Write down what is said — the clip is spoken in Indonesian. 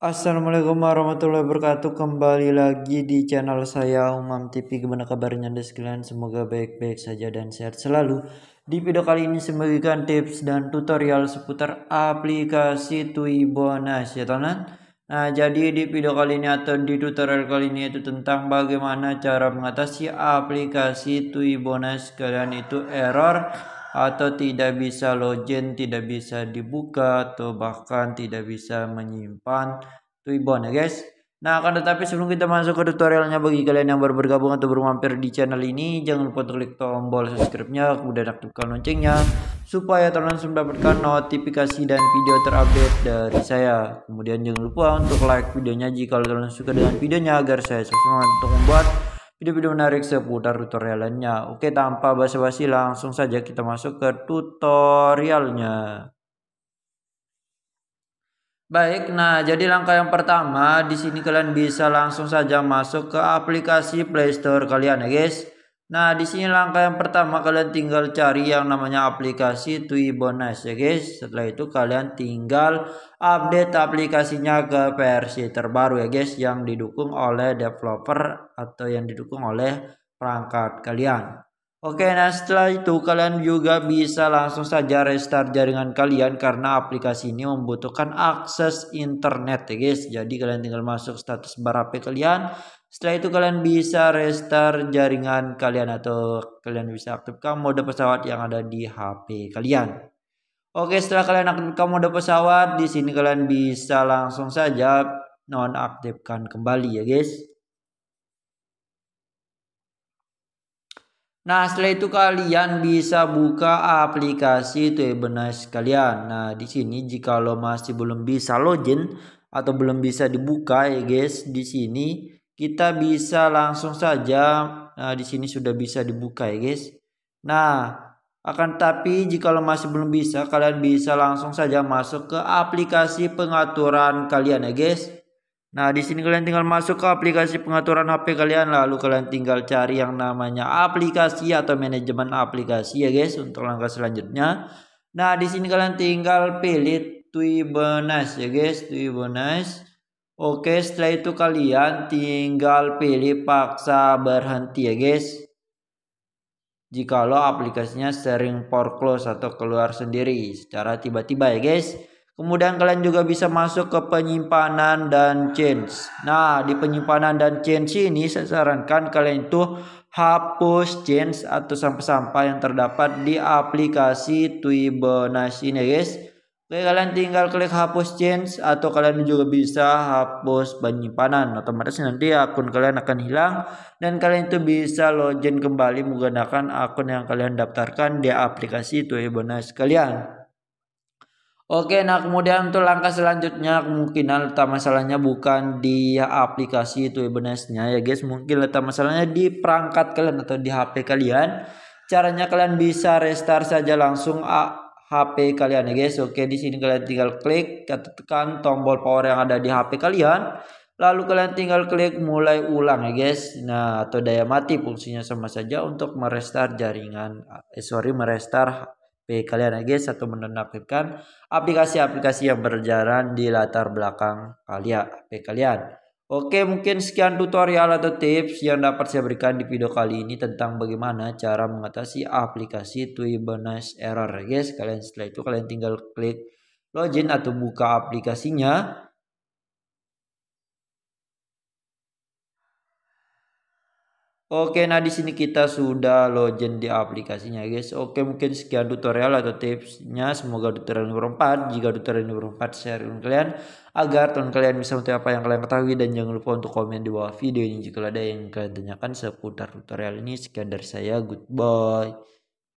Assalamualaikum warahmatullahi wabarakatuh Kembali lagi di channel saya Umam TV Gimana kabarnya anda sekalian Semoga baik-baik saja dan sehat selalu Di video kali ini saya memberikan tips dan tutorial Seputar aplikasi Tuibonas ya teman Nah jadi di video kali ini atau di tutorial kali ini Itu tentang bagaimana cara mengatasi aplikasi Tuibonas Kalian itu error atau tidak bisa login, tidak bisa dibuka atau bahkan tidak bisa menyimpan Twibbon ya guys. Nah akan tetapi sebelum kita masuk ke tutorialnya bagi kalian yang baru bergabung atau baru mampir di channel ini jangan lupa klik tombol subscribe-nya kemudian aktifkan loncengnya supaya kalian langsung mendapatkan notifikasi dan video terupdate dari saya. Kemudian jangan lupa untuk like videonya jika kalian suka dengan videonya agar saya semangat untuk membuat video-video menarik seputar tutorialnya. Oke, tanpa basa-basi langsung saja kita masuk ke tutorialnya. Baik, nah jadi langkah yang pertama di sini kalian bisa langsung saja masuk ke aplikasi Play Store kalian ya guys. Nah, di sini langkah yang pertama kalian tinggal cari yang namanya aplikasi Tui Bonus ya guys. Setelah itu kalian tinggal update aplikasinya ke versi terbaru ya guys yang didukung oleh developer atau yang didukung oleh perangkat kalian. Oke, nah setelah itu kalian juga bisa langsung saja restart jaringan kalian karena aplikasi ini membutuhkan akses internet ya guys. Jadi kalian tinggal masuk status bar HP kalian setelah itu kalian bisa restart jaringan kalian atau kalian bisa aktifkan mode pesawat yang ada di HP kalian. Oke, setelah kalian aktifkan mode pesawat, di sini kalian bisa langsung saja nonaktifkan kembali ya, guys. Nah, setelah itu kalian bisa buka aplikasi Twebonize kalian. Nah, di sini jika lo masih belum bisa login atau belum bisa dibuka ya guys, di sini kita bisa langsung saja nah, di sini sudah bisa dibuka ya guys nah akan tapi jika lo masih belum bisa kalian bisa langsung saja masuk ke aplikasi pengaturan kalian ya guys Nah, di sini kalian tinggal masuk ke aplikasi pengaturan HP kalian lalu kalian tinggal cari yang namanya aplikasi atau manajemen aplikasi ya guys untuk langkah selanjutnya. Nah, di sini kalian tinggal pilih Twibenas ya guys, nice. Oke, setelah itu kalian tinggal pilih paksa berhenti ya guys. Jika lo aplikasinya sering foreclose atau keluar sendiri secara tiba-tiba ya guys. Kemudian kalian juga bisa masuk ke penyimpanan dan change. Nah, di penyimpanan dan change ini saya sarankan kalian itu hapus change atau sampah-sampah yang terdapat di aplikasi Twibonas ini ya guys Oke, kalian tinggal klik hapus change atau kalian juga bisa hapus penyimpanan. Otomatis nanti akun kalian akan hilang dan kalian itu bisa login kembali menggunakan akun yang kalian daftarkan di aplikasi itu ya bonus kalian. Oke, nah kemudian untuk langkah selanjutnya kemungkinan letak masalahnya bukan di aplikasi itu ya ya guys. Mungkin letak masalahnya di perangkat kalian atau di HP kalian. Caranya kalian bisa restart saja langsung HP kalian ya guys. Oke, di sini kalian tinggal klik atau tekan tombol power yang ada di HP kalian. Lalu kalian tinggal klik mulai ulang ya guys. Nah, atau daya mati fungsinya sama saja untuk merestar jaringan eh, sorry merestar HP kalian ya guys atau menonaktifkan aplikasi-aplikasi yang berjalan di latar belakang kalian HP kalian. Oke, mungkin sekian tutorial atau tips yang dapat saya berikan di video kali ini tentang bagaimana cara mengatasi aplikasi Twibonize Error. Guys, kalian setelah itu kalian tinggal klik login atau buka aplikasinya. Oke, nah di sini kita sudah login di aplikasinya, guys. Oke, mungkin sekian tutorial atau tipsnya. Semoga tutorial ini bermanfaat. Jika tutorial ini bermanfaat, share dengan kalian agar teman kalian bisa mengetahui apa yang kalian ketahui dan jangan lupa untuk komen di bawah video ini jika ada yang kalian tanyakan seputar tutorial ini. Sekian dari saya. Goodbye.